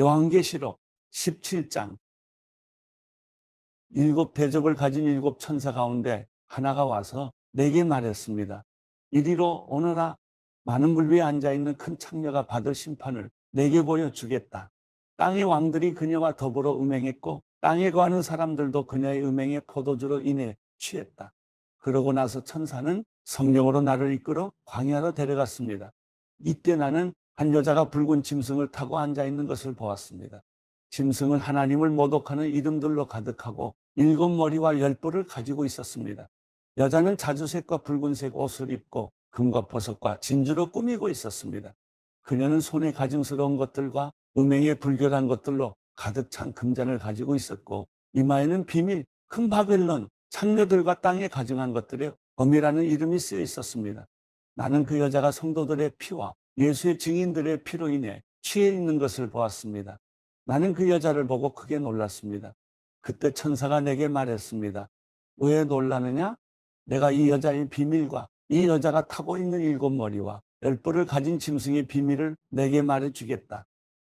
요한계시록 17장 일곱 대접을 가진 일곱 천사 가운데 하나가 와서 내게 말했습니다. 이리로 오너라 많은 물 위에 앉아 있는 큰 창녀가 받을 심판을 내게 보여 주겠다. 땅의 왕들이 그녀와 더불어 음행했고 땅에 거하는 사람들도 그녀의 음행의 포도주로 인해 취했다. 그러고 나서 천사는 성령으로 나를 이끌어 광야로 데려갔습니다. 이때 나는 한 여자가 붉은 짐승을 타고 앉아 있는 것을 보았습니다. 짐승은 하나님을 모독하는 이름들로 가득하고 일곱 머리와 열 뿔을 가지고 있었습니다. 여자는 자주색과 붉은색 옷을 입고 금과 보석과 진주로 꾸미고 있었습니다. 그녀는 손에 가증스러운 것들과 음행에 불결한 것들로 가득 찬 금잔을 가지고 있었고 이마에는 비밀 큰 바벨론 창녀들과 땅에 가증한 것들의 범이라는 이름이 쓰여 있었습니다. 나는 그 여자가 성도들의 피와 예수의 증인들의 피로 인해 취해 있는 것을 보았습니다. 나는 그 여자를 보고 크게 놀랐습니다. 그때 천사가 내게 말했습니다. 왜 놀라느냐? 내가 이 여자의 비밀과 이 여자가 타고 있는 일곱 머리와 열뿔을 가진 짐승의 비밀을 내게 말해주겠다.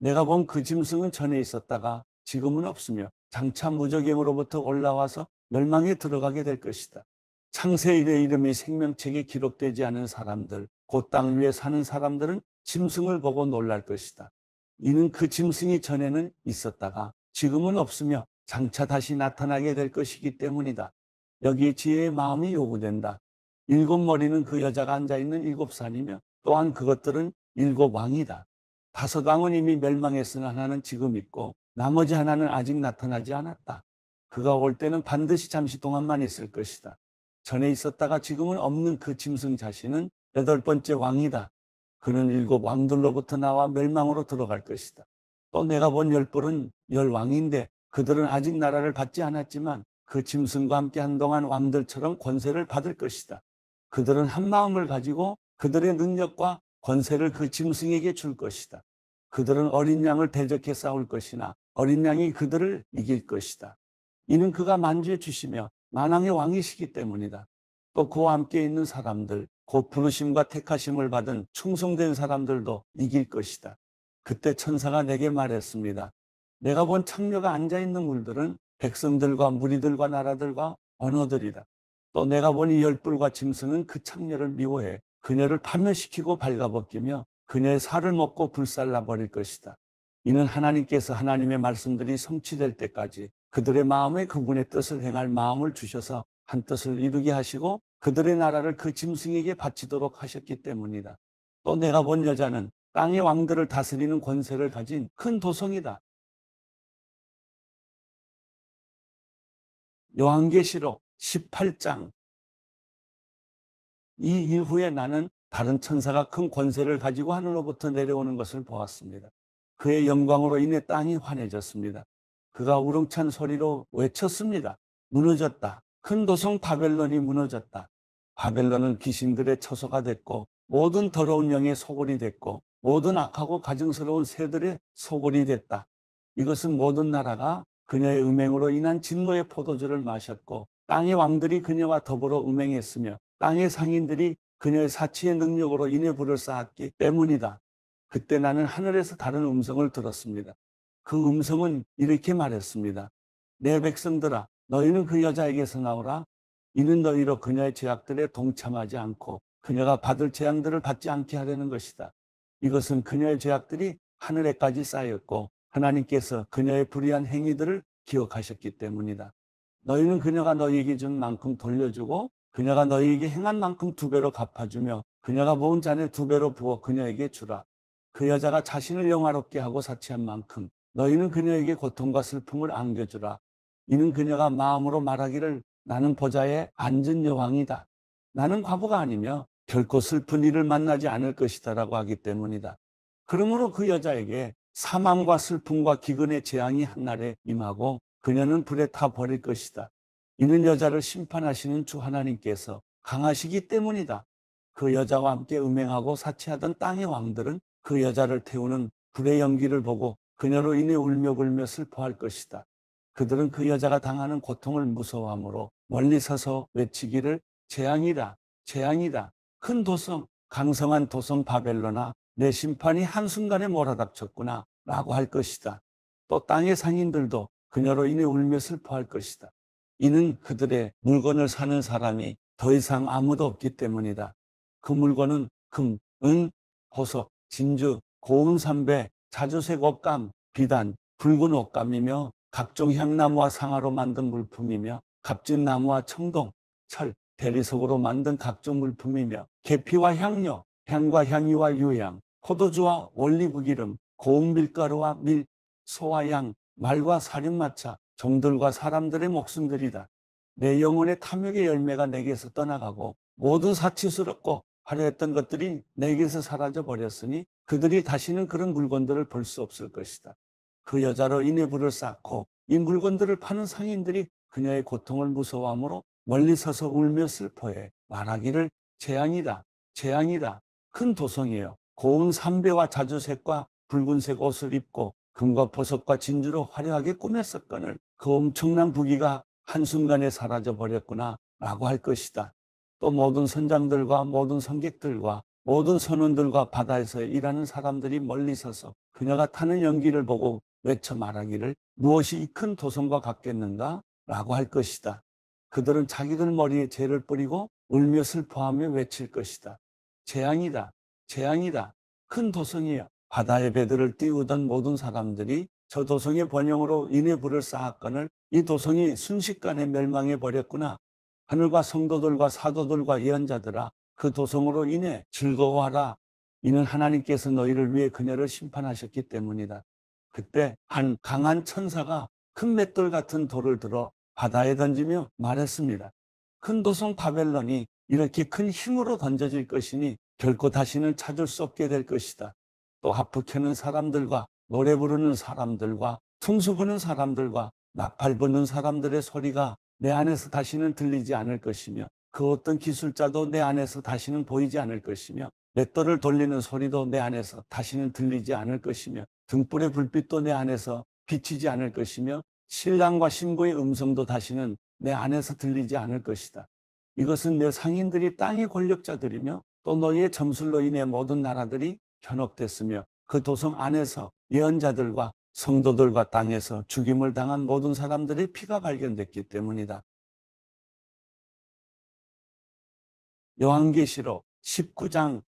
내가 본 그 짐승은 전에 있었다가 지금은 없으며 장차 무적행으로부터 올라와서 멸망에 들어가게 될 것이다. 창세일의 이름이 생명책에 기록되지 않은 사람들, 곧땅 그 위에 사는 사람들은 짐승을 보고 놀랄 것이다. 이는 그 짐승이 전에는 있었다가 지금은 없으며 장차 다시 나타나게 될 것이기 때문이다. 여기 지혜의 마음이 요구된다. 일곱 머리는 그 여자가 앉아있는 일곱 산이며 또한 그것들은 일곱 왕이다. 다섯 왕은 이미 멸망했으나 하나는 지금 있고 나머지 하나는 아직 나타나지 않았다. 그가 올 때는 반드시 잠시 동안만 있을 것이다. 전에 있었다가 지금은 없는 그 짐승 자신은 여덟 번째 왕이다. 그는 일곱 왕들로부터 나와 멸망으로 들어갈 것이다. 또 내가 본 열불은 열 왕인데 그들은 아직 나라를 받지 않았지만 그 짐승과 함께 한동안 왕들처럼 권세를 받을 것이다. 그들은 한 마음을 가지고 그들의 능력과 권세를 그 짐승에게 줄 것이다. 그들은 어린 양을 대적해 싸울 것이나 어린 양이 그들을 이길 것이다. 이는 그가 만주해 주시며 만왕의 왕이시기 때문이다. 또 그와 함께 있는 사람들, 곧 부르심과 택하심을 받은 충성된 사람들도 이길 것이다. 그때 천사가 내게 말했습니다. 내가 본 창녀가 앉아있는 물들은 백성들과 무리들과 나라들과 언어들이다. 또 내가 보니 열불과 짐승은 그 창녀를 미워해 그녀를 파멸시키고 발가벗기며 그녀의 살을 먹고 불살라버릴 것이다. 이는 하나님께서 하나님의 말씀들이 성취될 때까지 그들의 마음에 그분의 뜻을 행할 마음을 주셔서 한 뜻을 이루게 하시고 그들의 나라를 그 짐승에게 바치도록 하셨기 때문이다. 또 내가 본 여자는 땅의 왕들을 다스리는 권세를 가진 큰 도성이다. 요한계시록 18장 이 이후에 나는 다른 천사가 큰 권세를 가지고 하늘로부터 내려오는 것을 보았습니다. 그의 영광으로 인해 땅이 환해졌습니다. 그가 우렁찬 소리로 외쳤습니다. 무너졌다. 큰 도성 바벨론이 무너졌다. 바벨론은 귀신들의 처소가 됐고 모든 더러운 영의 소굴이 됐고 모든 악하고 가증스러운 새들의 소굴이 됐다. 이것은 모든 나라가 그녀의 음행으로 인한 진노의 포도주를 마셨고 땅의 왕들이 그녀와 더불어 음행했으며 땅의 상인들이 그녀의 사치의 능력으로 인해 불을 쌓았기 때문이다. 그때 나는 하늘에서 다른 음성을 들었습니다. 그 음성은 이렇게 말했습니다. 내 백성들아 너희는 그 여자에게서 나오라 이는 너희로 그녀의 죄악들에 동참하지 않고 그녀가 받을 재앙들을 받지 않게 하려는 것이다. 이것은 그녀의 죄악들이 하늘에까지 쌓였고 하나님께서 그녀의 불의한 행위들을 기억하셨기 때문이다. 너희는 그녀가 너희에게 준 만큼 돌려주고 그녀가 너희에게 행한 만큼 두 배로 갚아주며 그녀가 모은 잔에 두 배로 부어 그녀에게 주라. 그 여자가 자신을 영화롭게 하고 사치한 만큼 너희는 그녀에게 고통과 슬픔을 안겨주라. 이는 그녀가 마음으로 말하기를 나는 보좌에 앉은 여왕이다. 나는 과부가 아니며 결코 슬픈 일을 만나지 않을 것이다 라고 하기 때문이다. 그러므로 그 여자에게 사망과 슬픔과 기근의 재앙이 한날에 임하고 그녀는 불에 타 버릴 것이다. 이는 여자를 심판하시는 주 하나님께서 강하시기 때문이다. 그 여자와 함께 음행하고 사치하던 땅의 왕들은 그 여자를 태우는 불의 연기를 보고 그녀로 인해 울며불며 슬퍼할 것이다. 그들은 그 여자가 당하는 고통을 무서워함으로 멀리 서서 외치기를 재앙이다, 재앙이다. 큰 도성, 강성한 도성 바벨로나 내 심판이 한순간에 몰아닥쳤구나 라고 할 것이다. 또 땅의 상인들도 그녀로 인해 울며 슬퍼할 것이다. 이는 그들의 물건을 사는 사람이 더 이상 아무도 없기 때문이다. 그 물건은 금, 은, 보석, 진주, 고운 삼배, 자주색 옷감, 비단, 붉은 옷감이며 각종 향나무와 상아로 만든 물품이며 갑진나무와 청동, 철, 대리석으로 만든 각종 물품이며 계피와 향료, 향과 향유와 유향, 포도주와 올리브 기름, 고운 밀가루와 밀, 소와 양, 말과 살인마차, 종들과 사람들의 목숨들이다. 내 영혼의 탐욕의 열매가 내게서 떠나가고 모두 사치스럽고 화려했던 것들이 내게서 사라져 버렸으니 그들이 다시는 그런 물건들을 볼 수 없을 것이다. 그 여자로 인해 불을 쌓고 이 물건들을 파는 상인들이 그녀의 고통을 무서워함으로 멀리 서서 울며 슬퍼해 말하기를 재앙이다. 재앙이다. 큰 도성이에요. 고운 삼배와 자주색과 붉은색 옷을 입고 금과 보석과 진주로 화려하게 꾸몄었거늘 그 엄청난 부귀가 한순간에 사라져 버렸구나 라고 할 것이다. 또 모든 선장들과 모든 성객들과 모든 선원들과 바다에서 일하는 사람들이 멀리 서서 그녀가 타는 연기를 보고 외쳐 말하기를 무엇이 이 큰 도성과 같겠는가? 라고 할 것이다. 그들은 자기들 머리에 죄를 뿌리고 울며 슬퍼하며 외칠 것이다. 재앙이다. 재앙이다. 큰 도성이여. 바다의 배들을 띄우던 모든 사람들이 저 도성의 번영으로 인해 불을 쌓았건을 이 도성이 순식간에 멸망해 버렸구나. 하늘과 성도들과 사도들과 예언자들아 그 도성으로 인해 즐거워하라. 이는 하나님께서 너희를 위해 그녀를 심판하셨기 때문이다. 그때 한 강한 천사가 큰 맷돌 같은 돌을 들어 바다에 던지며 말했습니다. 큰 도성 바벨론이 이렇게 큰 힘으로 던져질 것이니 결코 다시는 찾을 수 없게 될 것이다. 또 하프캐는 사람들과 노래 부르는 사람들과 퉁수 부는 사람들과 나팔 부는 사람들의 소리가 내 안에서 다시는 들리지 않을 것이며 그 어떤 기술자도 내 안에서 다시는 보이지 않을 것이며 맷돌을 돌리는 소리도 내 안에서 다시는 들리지 않을 것이며 등불의 불빛도 내 안에서 비치지 않을 것이며 신랑과 신부의 음성도 다시는 내 안에서 들리지 않을 것이다. 이것은 내 상인들이 땅의 권력자들이며 또 너희의 점술로 인해 모든 나라들이 현혹됐으며 그 도성 안에서 예언자들과 성도들과 땅에서 죽임을 당한 모든 사람들의 피가 발견됐기 때문이다. 요한계시록 19장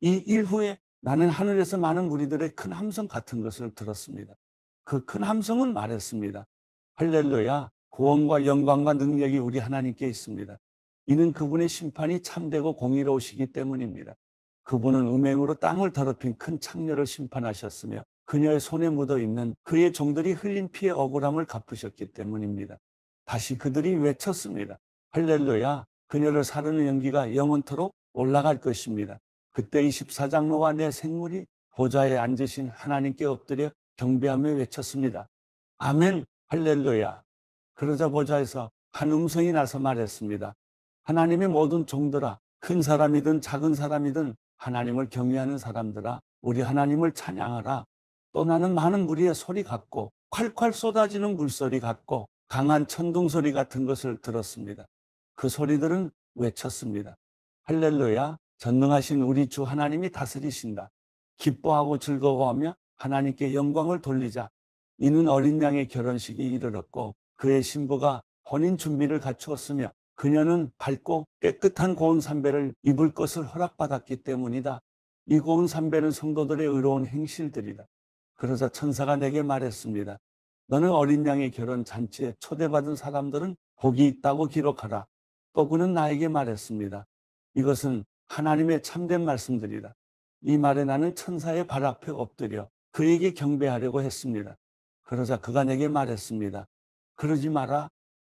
이 일후에 나는 하늘에서 많은 무리들의 큰 함성 같은 것을 들었습니다. 그큰 함성은 말했습니다. 할렐루야, 음. 구원과 영광과 능력이 우리 하나님께 있습니다. 이는 그분의 심판이 참되고 공의로우시기 때문입니다. 그분은 음행으로 땅을 더럽힌 큰 창녀를 심판하셨으며 그녀의 손에 묻어 있는 그의 종들이 흘린 피의 억울함을 갚으셨기 때문입니다. 다시 그들이 외쳤습니다. 할렐루야, 그녀를 사르는 연기가 영원토록 올라갈 것입니다. 그때 24장로와 내 생물이 보좌에 앉으신 하나님께 엎드려 경배하며 외쳤습니다. 아멘, 할렐루야. 그러자 보좌에서 한 음성이 나서 말했습니다. 하나님의 모든 종들아, 큰 사람이든 작은 사람이든 하나님을 경외하는 사람들아, 우리 하나님을 찬양하라. 떠나는 많은 무리의 소리 같고, 콸콸 쏟아지는 물소리 같고, 강한 천둥 소리 같은 것을 들었습니다. 그 소리들은 외쳤습니다. 할렐루야, 전능하신 우리 주 하나님이 다스리신다. 기뻐하고 즐거워하며 하나님께 영광을 돌리자. 이는 어린 양의 결혼식이 이르렀고 그의 신부가 혼인 준비를 갖추었으며 그녀는 밝고 깨끗한 고운 삼배를 입을 것을 허락받았기 때문이다. 이 고운 삼배는 성도들의 의로운 행실들이다. 그러자 천사가 내게 말했습니다. 너는 어린 양의 결혼 잔치에 초대받은 사람들은 복이 있다고 기록하라. 또 그는 나에게 말했습니다. 이것은 하나님의 참된 말씀들이다. 이 말에 나는 천사의 발 앞에 엎드려 그에게 경배하려고 했습니다. 그러자 그가 내게 말했습니다. 그러지 마라.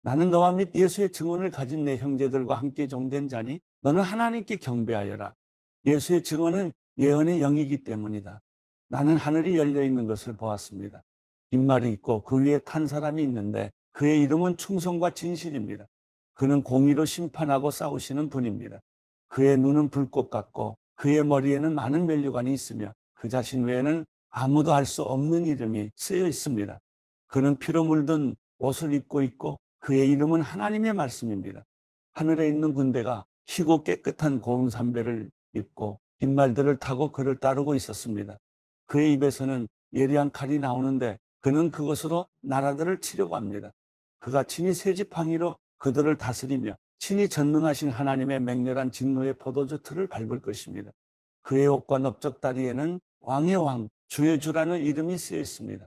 나는 너와 및 예수의 증언을 가진 내 형제들과 함께 종된 자니 너는 하나님께 경배하여라. 예수의 증언은 예언의 영이기 때문이다. 나는 하늘이 열려 있는 것을 보았습니다. 빈말이 있고 그 위에 탄 사람이 있는데 그의 이름은 충성과 진실입니다. 그는 공의로 심판하고 싸우시는 분입니다. 그의 눈은 불꽃 같고 그의 머리에는 많은 면류관이 있으며 그 자신 외에는 아무도 할 수 없는 이름이 쓰여 있습니다. 그는 피로 물든 옷을 입고 있고 그의 이름은 하나님의 말씀입니다. 하늘에 있는 군대가 희고 깨끗한 고운 삼배를 입고 빈말들을 타고 그를 따르고 있었습니다. 그의 입에서는 예리한 칼이 나오는데 그는 그것으로 나라들을 치려고 합니다. 그가 친히 세지팡이로 그들을 다스리며 친히 전능하신 하나님의 맹렬한 진노의 포도주 틀을 밟을 것입니다. 그의 옷과 넓적다리에는 왕의 왕, 주유주라는 이름이 쓰여있습니다.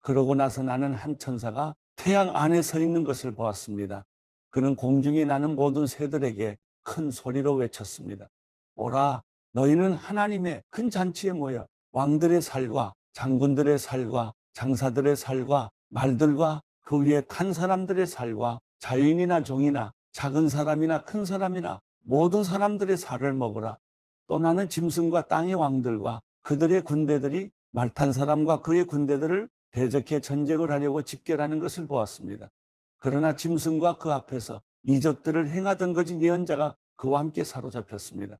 그러고 나서 나는 한 천사가 태양 안에 서 있는 것을 보았습니다. 그는 공중에 나는 모든 새들에게 큰 소리로 외쳤습니다. 오라, 너희는 하나님의 큰 잔치에 모여 왕들의 살과 장군들의 살과 장사들의 살과 말들과 그 위에 탄 사람들의 살과 자유인이나 종이나 작은 사람이나 큰 사람이나 모든 사람들의 살을 먹으라. 또 나는 짐승과 땅의 왕들과 그들의 군대들이 말탄 사람과 그의 군대들을 대적해 전쟁을 하려고 집결하는 것을 보았습니다. 그러나 짐승과 그 앞에서 이적들을 행하던 거짓 예언자가 그와 함께 사로잡혔습니다.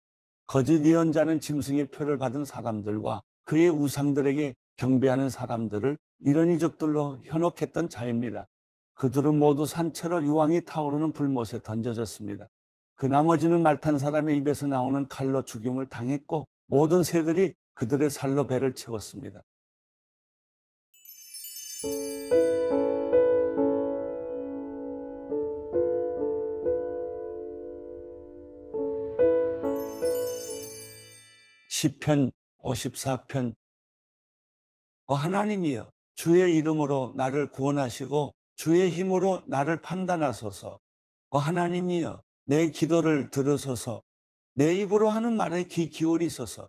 거짓 예언자는 짐승의 표를 받은 사람들과 그의 우상들에게 경배하는 사람들을 이런 이적들로 현혹했던 자입니다. 그들은 모두 산채로 유황이 타오르는 불못에 던져졌습니다. 그 나머지는 말탄 사람의 입에서 나오는 칼로 죽임을 당했고 모든 새들이 그들의 살로 배를 채웠습니다. 시편 54편 어, 하나님이여 주의 이름으로 나를 구원하시고 주의 힘으로 나를 판단하소서 어, 하나님이여 내 기도를 들으소서 내 입으로 하는 말에 귀 기울이소서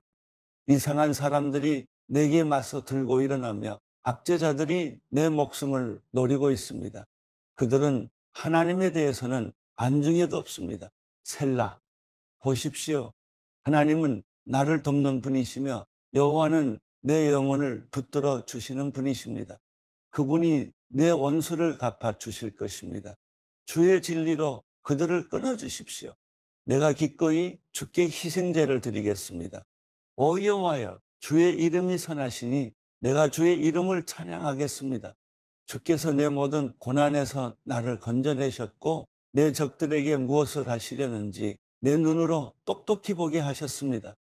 이상한 사람들이 내게 맞서 들고 일어나며 악재자들이내 목숨을 노리고 있습니다. 그들은 하나님에 대해서는 안중에도 없습니다. 셀라 보십시오. 하나님은 나를 돕는 분이시며 여호와는 내 영혼을 붙들어 주시는 분이십니다. 그분이 내 원수를 갚아 주실 것입니다. 주의 진리로 그들을 끊어 주십시오. 내가 기꺼이 죽게 희생제를 드리겠습니다. 어여와여 주의 이름이 선하시니 내가 주의 이름을 찬양하겠습니다. 주께서 내 모든 고난에서 나를 건져내셨고 내 적들에게 무엇을 하시려는지 내 눈으로 똑똑히 보게 하셨습니다.